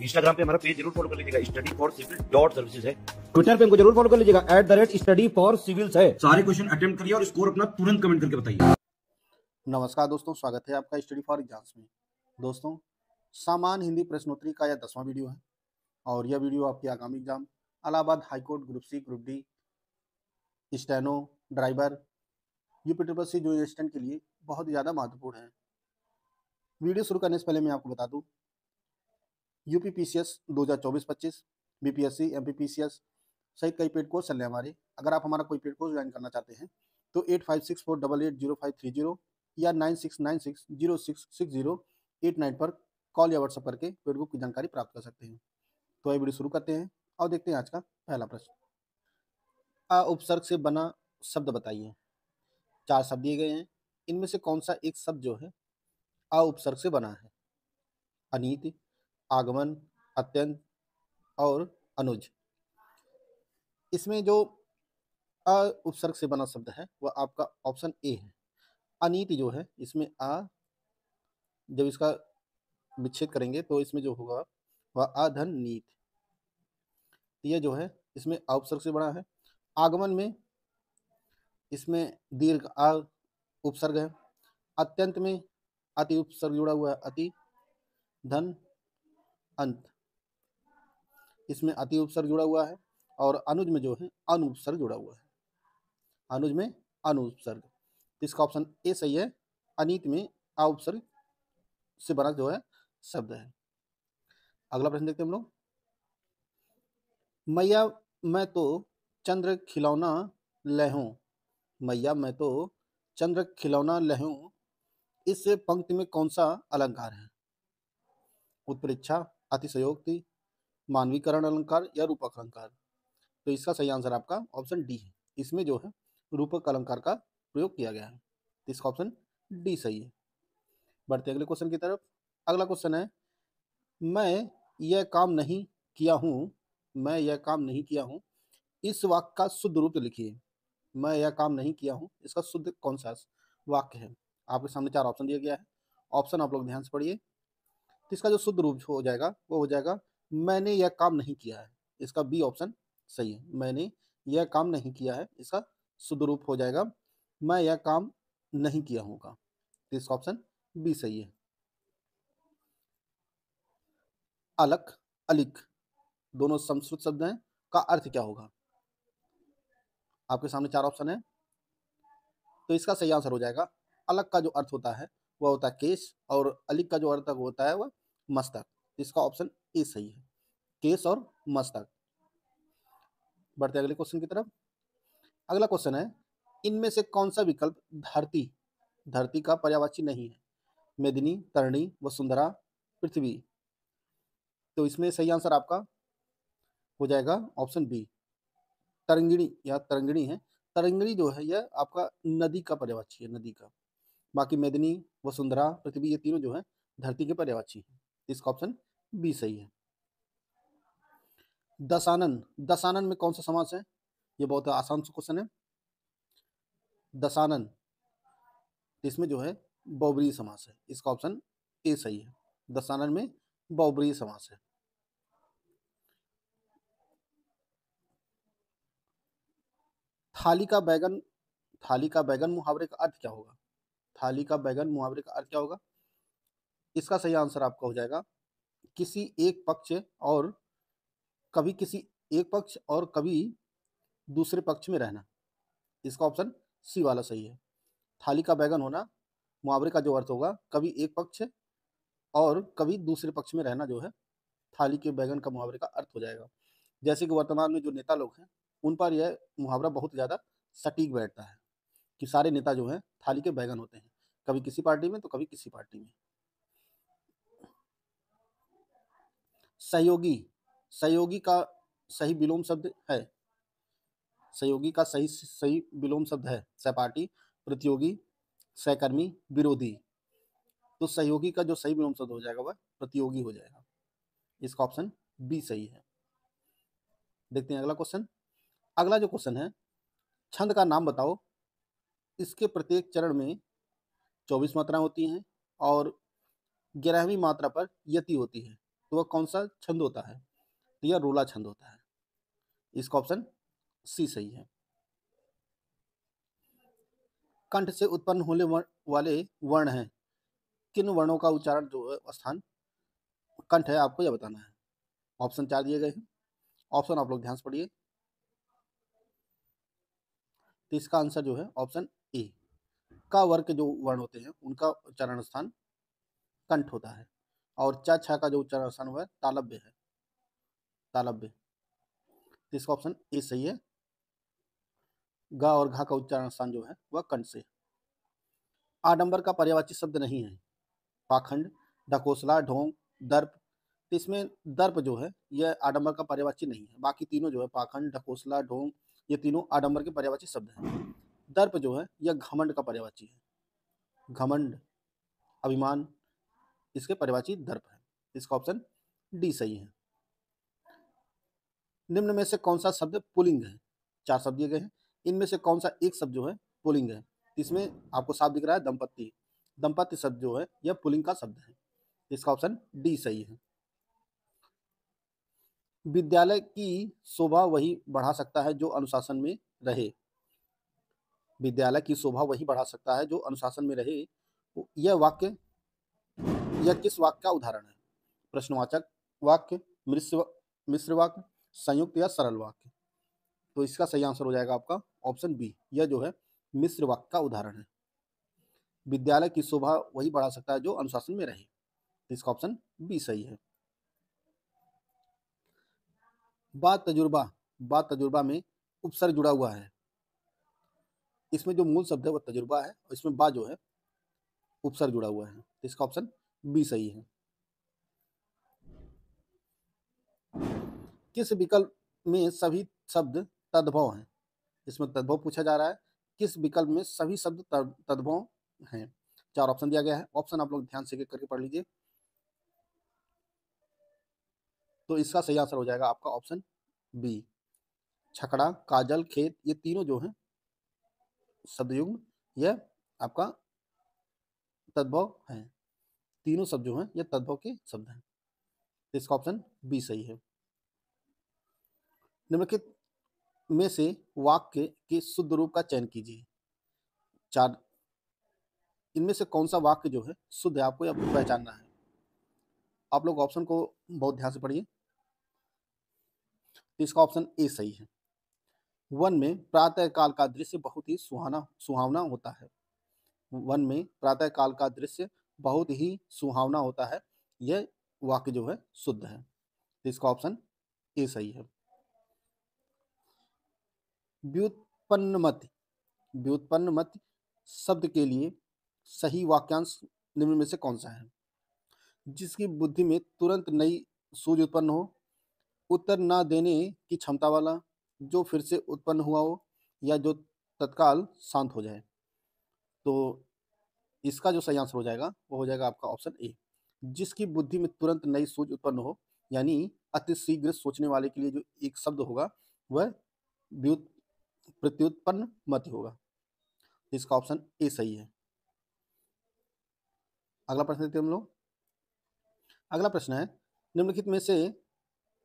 Instagram पे हमारा page जरूर फॉलो कर लीजिएगा study for civil dot services है ट्विटर पे हमको जरूर फॉलो कर लीजिएगा at the rate study for civil है सारे क्वेश्चन अटेम्प्ट करिए और स्कोर अपना तुरंत कमेंट करके बताइए नमस्कार दोस्तों स्वागत है आपका स्टडी फॉर एग्जाम्स में दोस्तों सामान हिंदी प्रश्नोत्तरी का यह दसवां वीडियो है और यह वीडियो आपके आगामी exam Allahabad high court group C group D steno driver UP triple C जो असिस्टेंट के लिए बहुत ज़्यादा महत्वपूर्ण है वीडियो शुरू करने से पहले मैं आपको बता दूं यूपी पी सी एस दो हज़ार चौबीस पच्चीस B P S C M P P S C सहित कई पेड कोर्स चल रहे हमारे अगर आप हमारा कोई पेड कोर्स ज्वाइन करना चाहते हैं तो eight five six four double eight zero five three zero या nine six nine six zero six six zero eight nine पर कॉल या व्हाट्सअप करके पेड ग्रुप की जानकारी प्राप्त कर सकते हैं तो ये वीडियो शुरू करते हैं और देखते हैं आज का पहला प्रश्न आ उपसर्ग से बना शब्द बताइए चार शब्द दिए गए हैं इनमें से कौन सा एक शब्द जो है आ उपसर्ग से बना है अनित आगमन अत्यंत और अनुज इसमें जो अ उपसर्ग से बना शब्द है वह आपका ऑप्शन ए है अनीति जो है इसमें आ जब इसका विच्छेद करेंगे तो इसमें जो होगा वह अधन नीत तो यह जो है इसमें उपसर्ग से बना है आगमन में इसमें दीर्घ आ उपसर्ग है अत्यंत में अति उपसर्ग जुड़ा हुआ है अति धन अंत इसमें अति उपसर्ग जुड़ा हुआ है और अनुज में जो है अनुपसर्ग जुड़ा हुआ है अनुज में अनुपसर्ग इसका ऑप्शन ए सही है अनित में उपसर्ग से बना जो है शब्द है अगला प्रश्न देखते हैं हम लोग मैया मैं तो चंद्र खिलौना लहू मैया मैं तो चंद्र खिलौना लहू इस पंक्ति में कौन सा अलंकार है उत्प्रेक्षा अतिशयोक्ति मानवीकरण अलंकार या रूपक अलंकार तो इसका सही आंसर आपका ऑप्शन डी है इसमें जो है रूपक अलंकार का प्रयोग किया गया है तो इसका ऑप्शन डी सही है बढ़ते अगले क्वेश्चन की तरफ अगला क्वेश्चन है मैं यह काम नहीं किया हूँ मैं यह काम नहीं किया हूँ इस वाक्य का शुद्ध रूप लिखिए मैं यह काम नहीं किया हूँ इसका शुद्ध कौन सा वाक्य है आपके सामने चार ऑप्शन दिया गया है ऑप्शन आप लोग ध्यान से पढ़िए तो इसका जो शुद्ध रूप हो जाएगा वो हो जाएगा मैंने यह काम नहीं किया है इसका बी ऑप्शन सही है मैंने यह काम नहीं किया है इसका शुद्ध रूप हो जाएगा मैं यह काम नहीं किया होगा तो इसका ऑप्शन बी सही है अलक अलिक दोनों संस्कृत शब्द हैं का अर्थ क्या होगा आपके सामने चार ऑप्शन है तो इसका सही आंसर हो जाएगा अलग का जो अर्थ होता है वह होता है केस और अलिक का जो अर्थ होता है वह मस्तक इसका ऑप्शन ए सही है केस और मस्तक बढ़ते अगले क्वेश्चन की तरफ अगला क्वेश्चन है इनमें से कौन सा विकल्प धरती धरती का पर्यावाची नहीं है मेदिनी तरणी सुंदरा पृथ्वी तो इसमें सही आंसर आपका हो जाएगा ऑप्शन बी तरंगिणी या तरंगिणी है तरंगिणी जो है यह आपका नदी का पर्यावाची है नदी का बाकी मेदिनी सुंदरा पृथ्वी ये तीनों जो है धरती के पर्यावाची है इसका ऑप्शन बी सही है दसानन दसानन में कौन सा समास है ये बहुत आसान सा क्वेश्चन है दसानन इसमें जो है बौबरी समास है इसका ऑप्शन ए सही है दसानन में बौबरी समास है थाली का बैगन थाली का बैगन मुहावरे का अर्थ क्या होगा थाली का बैगन मुहावरे का अर्थ क्या होगा इसका सही आंसर आपका हो जाएगा किसी एक पक्ष और कभी किसी एक पक्ष और कभी दूसरे पक्ष में रहना इसका ऑप्शन सी वाला सही है थाली का बैगन होना मुहावरे का जो अर्थ होगा कभी एक पक्ष और कभी दूसरे पक्ष में रहना जो है थाली के बैगन का मुहावरे का अर्थ हो जाएगा जैसे कि वर्तमान में जो नेता लोग हैं उन पर यह मुहावरा बहुत ज़्यादा सटीक बैठता है कि सारे नेता जो हैं थाली के बैगन होते हैं कभी किसी पार्टी में तो कभी किसी पार्टी में सहयोगी सहयोगी का सही विलोम शब्द है सहयोगी का सही सही विलोम शब्द है सहपाठी प्रतियोगी सहकर्मी विरोधी तो सहयोगी का जो सही विलोम शब्द हो जाएगा वह प्रतियोगी हो जाएगा इसका ऑप्शन बी सही है देखते हैं अगला क्वेश्चन अगला जो क्वेश्चन है छंद का नाम बताओ इसके प्रत्येक चरण में चौबीस मात्राएं होती हैं और ग्यारहवीं मात्रा पर यति होती है तो वह कौन सा छंद होता है तो यह रोला छंद होता है इसका ऑप्शन सी सही है कंठ से उत्पन्न होने वाले वर्ण हैं किन वर्णों का उच्चारण जो स्थान कंठ है आपको यह बताना है ऑप्शन चार दिए गए हैं ऑप्शन आप लोग ध्यान से पढ़िए तो इसका आंसर जो है ऑप्शन ए का वर्ग के जो वर्ण होते हैं उनका उच्चारण स्थान कंठ होता है और चा छा का जो उच्चारण स्थान हुआ है तालब्य है तालब्य इसका ऑप्शन ए सही है गा और घा का उच्चारण स्थान जो है वह कंठ से आठ का पर्यावाची शब्द नहीं है पाखंड ढकोसला ढोंग दर्प तो इसमें दर्प जो है यह आडम्बर का पर्यावाची नहीं है बाकी तीनों जो है पाखंड ढकोसला ढोंग ये तीनों आडम्बर के पर्यावाची शब्द हैं दर्प जो है यह घमंड का पर्यावाची है घमंड अभिमान इसके परिवाची दर्प है इसका ऑप्शन डी सही है निम्न में से कौन सा शब्द पुलिंग है चार शब्द दिए गए हैं इनमें से कौन सा एक शब्द जो है पुलिंग है इसमें आपको साफ दिख रहा है दंपत्ति दंपत्ति शब्द जो है यह पुलिंग का शब्द है इसका ऑप्शन डी सही है विद्यालय की शोभा वही बढ़ा सकता है जो अनुशासन में रहे विद्यालय की शोभा वही बढ़ा सकता है जो अनुशासन में रहे यह वाक्य यह किस वाक्य का उदाहरण है प्रश्नवाचक वाक्य मिश्र वाक्य संयुक्त या सरल वाक्य तो इसका सही आंसर हो जाएगा आपका ऑप्शन बी यह जो है मिश्र वाक्य का उदाहरण है विद्यालय की शोभा वही बढ़ा सकता है जो अनुशासन में रहे तो इसका ऑप्शन बी सही है बात तजुर्बा बात तजुर्बा में उपसर्ग जुड़ा हुआ है इसमें जो मूल शब्द है वह तजुर्बा है और इसमें बा जो है उपसर्ग जुड़ा हुआ है तो इसका ऑप्शन बी सही है किस विकल्प में सभी शब्द तद्भव हैं इसमें तद्भव पूछा जा रहा है किस विकल्प में सभी शब्द तद्भव हैं चार ऑप्शन दिया गया है ऑप्शन आप लोग ध्यान से करके पढ़ लीजिए तो इसका सही आंसर हो जाएगा आपका ऑप्शन बी छकड़ा काजल खेत ये तीनों जो हैं शब्दयुग्म यह आपका तद्भव है तीनों शब्द जो है यह तद्भव के शब्द हैं तो इसका ऑप्शन बी सही है निम्नलिखित में से वाक्य के शुद्ध रूप का चयन कीजिए चार इनमें से कौन सा वाक्य जो है शुद्ध है आपको आपको पहचानना है आप लोग ऑप्शन को बहुत ध्यान से पढ़िए तो इसका ऑप्शन ए सही है वन में प्रातः काल का दृश्य बहुत ही सुहाना सुहावना होता है वन में प्रातः काल का दृश्य बहुत ही सुहावना होता है यह वाक्य जो है शुद्ध है इसका ऑप्शन ए सही है व्युत्पन्न मत व्युत्पन्न मत शब्द के लिए सही वाक्यांश निम्न में से कौन सा है जिसकी बुद्धि में तुरंत नई सूझ उत्पन्न हो उत्तर न देने की क्षमता वाला जो फिर से उत्पन्न हुआ हो या जो तत्काल शांत हो जाए तो इसका जो सही आंसर हो जाएगा वो हो जाएगा आपका ऑप्शन ए जिसकी बुद्धि में तुरंत नई सोच उत्पन्न हो यानी शीघ्र सोचने वाले के लिए जो एक शब्द होगा वह प्रत्युत्पन्न मत होगा इसका ऑप्शन ए सही है अगला प्रश्न देखते हम लोग अगला प्रश्न है निम्नलिखित में से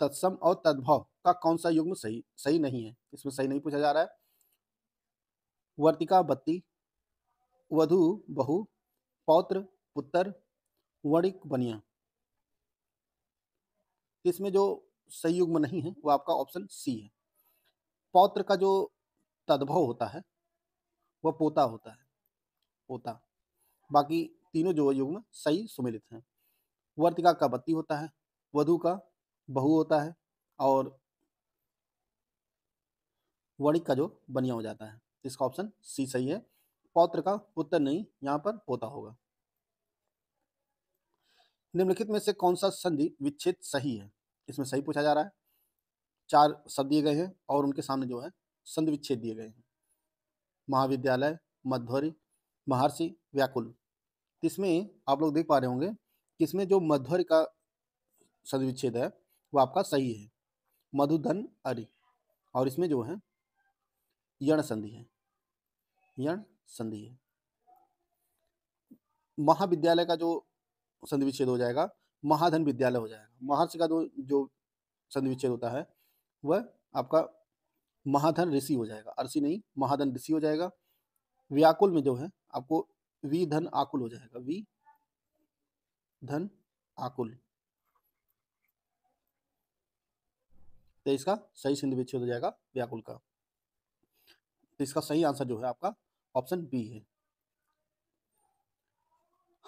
तत्सम और तद्भव का कौन सा युग्म सही सही नहीं है इसमें सही नहीं पूछा जा रहा है वर्तिका बत्ती वधु बहु पौत्र पुत्र वणिक बनिया इसमें जो संयुग्म नहीं है वो आपका ऑप्शन सी है पौत्र का जो तद्भव होता है वह पोता होता है पोता बाकी तीनों जो युग्म सही सुमिलित हैं वर्तिका का बत्ती होता है वधु का बहु होता है और वणिक का जो बनिया हो जाता है इसका ऑप्शन सी सही है पौत्र का पुत्र नहीं यहाँ पर पोता होगा निम्नलिखित में से कौन सा संधि विच्छेद सही है इसमें सही पूछा जा रहा है चार शब्द दिए गए हैं और उनके सामने जो है संधि विच्छेद दिए गए हैं महाविद्यालय मध्वरी महर्षि व्याकुल इसमें आप लोग देख पा रहे होंगे कि इसमें जो मध्वर का संधि विच्छेद है वो आपका सही है मधुधन अरि और इसमें जो है यण संधि है यण संधि है महाविद्यालय का जो संधि विच्छेद हो जाएगा महाधन विद्यालय हो जाएगा महर्षि का जो जो संधि विच्छेद होता है वह आपका महाधन ऋषि हो जाएगा अर्षि नहीं महाधन ऋषि हो जाएगा व्याकुल में जो है आपको वी धन आकुल हो जाएगा वी धन आकुल तो इसका सही संधि विच्छेद हो जाएगा व्याकुल का तो इसका सही आंसर जो है आपका ऑप्शन बी है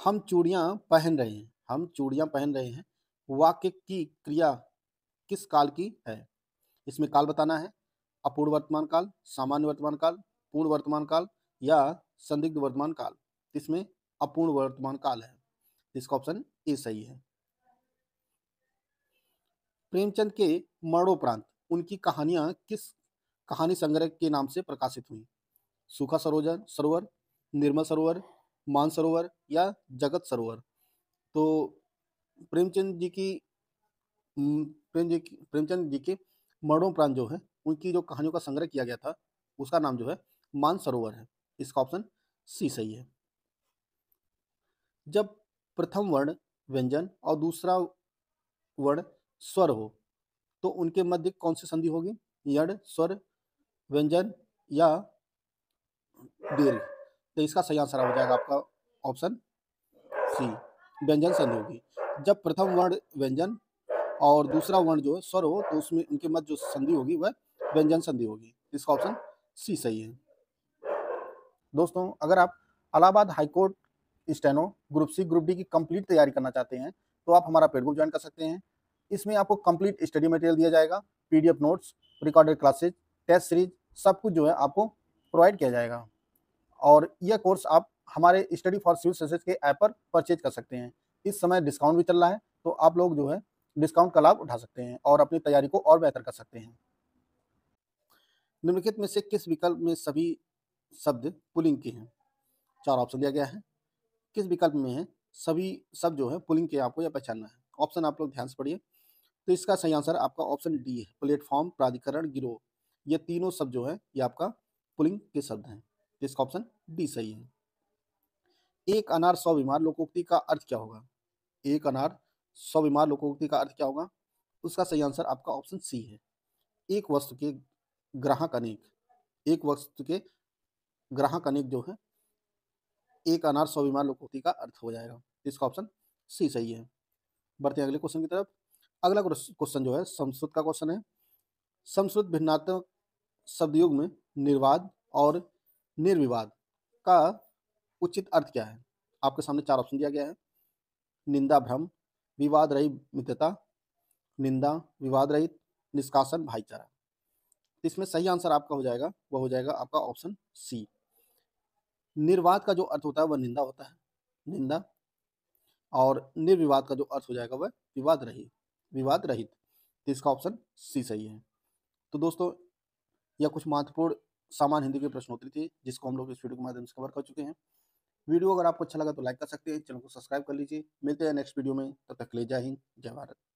हम चूड़ियाँ पहन रहे हैं हम चूड़ियाँ पहन रहे हैं वाक्य की क्रिया किस काल की है इसमें काल बताना है अपूर्ण वर्तमान काल सामान्य वर्तमान काल पूर्ण वर्तमान काल या संदिग्ध वर्तमान काल इसमें अपूर्ण वर्तमान काल है इसका ऑप्शन ए सही है प्रेमचंद के मरणोपरांत उनकी कहानियां किस कहानी संग्रह के नाम से प्रकाशित हुई सूखा सरोजर सरोवर निर्मल सरोवर मान सरोवर या जगत सरोवर तो प्रेमचंद जी की प्रेम जी की प्रेमचंद जी के मरणोपरांत जो है उनकी जो कहानियों का संग्रह किया गया था उसका नाम जो है मान सरोवर है इसका ऑप्शन सी सही है जब प्रथम वर्ण व्यंजन और दूसरा वर्ण स्वर हो तो उनके मध्य कौन सी संधि होगी यण स्वर व्यंजन या डेल तो इसका सही आंसर हो जाएगा आपका ऑप्शन सी व्यंजन संधि जब प्रथम वर्ण व्यंजन और दूसरा वर्ण जो है स्वर हो तो उसमें उनके मत जो संधि होगी वह व्यंजन संधि होगी इसका ऑप्शन सी सही है दोस्तों अगर आप Allahabad high court steno group C group D की कंप्लीट तैयारी करना चाहते हैं तो आप हमारा पेड ग्रुप ज्वाइन कर सकते हैं इसमें आपको कंप्लीट स्टडी मटेरियल दिया जाएगा PDF notes recorded classes test series सब कुछ जो है आपको प्रोवाइड किया जाएगा और यह कोर्स आप हमारे स्टडी फॉर सिविल सर्विस के ऐप पर परचेज कर सकते हैं इस समय डिस्काउंट भी चल रहा है तो आप लोग जो है डिस्काउंट का लाभ उठा सकते हैं और अपनी तैयारी को और बेहतर कर सकते हैं निम्नलिखित में से किस विकल्प में सभी शब्द पुलिंग के हैं चार ऑप्शन दिया गया है किस विकल्प में है सभी शब्द जो है पुलिंग के आपको यह पहचानना है ऑप्शन आप लोग ध्यान से पढ़िए तो इसका सही आंसर आपका ऑप्शन डी है प्लेटफॉर्म प्राधिकरण गिरोह ये तीनों शब्द जो है ये आपका पुलिंग के शब्द हैं तो इसका ऑप्शन डी सही है एक अनार सौ बीमार लोकोक्ति का अर्थ क्या होगा एक अनार सौ बीमार लोकोक्ति का अर्थ क्या होगा उसका सही आंसर आपका ऑप्शन सी है एक वस्तु के ग्राहक अनेक एक वस्तु के ग्राहक अनेक जो है एक अनार सौ बीमार लोकोक्ति का अर्थ हो जाएगा इसका ऑप्शन सी सही है बढ़ते अगले क्वेश्चन की तरफ अगला क्वेश्चन जो है संस्कृत का क्वेश्चन है संस्कृत भिन्नात्मक शब्दयुग में निर्वाद और निर्विवाद का उचित अर्थ क्या है आपके सामने चार ऑप्शन दिया गया है निंदा भ्रम विवाद रहित मित्रता निंदा विवाद रहित निष्कासन भाईचारा तो इसमें सही आंसर आपका हो जाएगा वह हो जाएगा आपका ऑप्शन सी निर्वाद का जो अर्थ होता है वह निंदा होता है निंदा और निर्विवाद का जो अर्थ हो जाएगा वह विवाद रहित विवाद रहित तो इसका ऑप्शन सी सही है तो दोस्तों यह कुछ महत्वपूर्ण सामान्य हिंदी की प्रश्नोत्तरी थी जिसको हम लोग इस वीडियो के माध्यम से कवर कर चुके हैं वीडियो अगर आपको अच्छा लगा तो लाइक कर सकते हैं चैनल को सब्सक्राइब कर लीजिए मिलते हैं नेक्स्ट वीडियो में तब तक ले जय हिंद जय भारत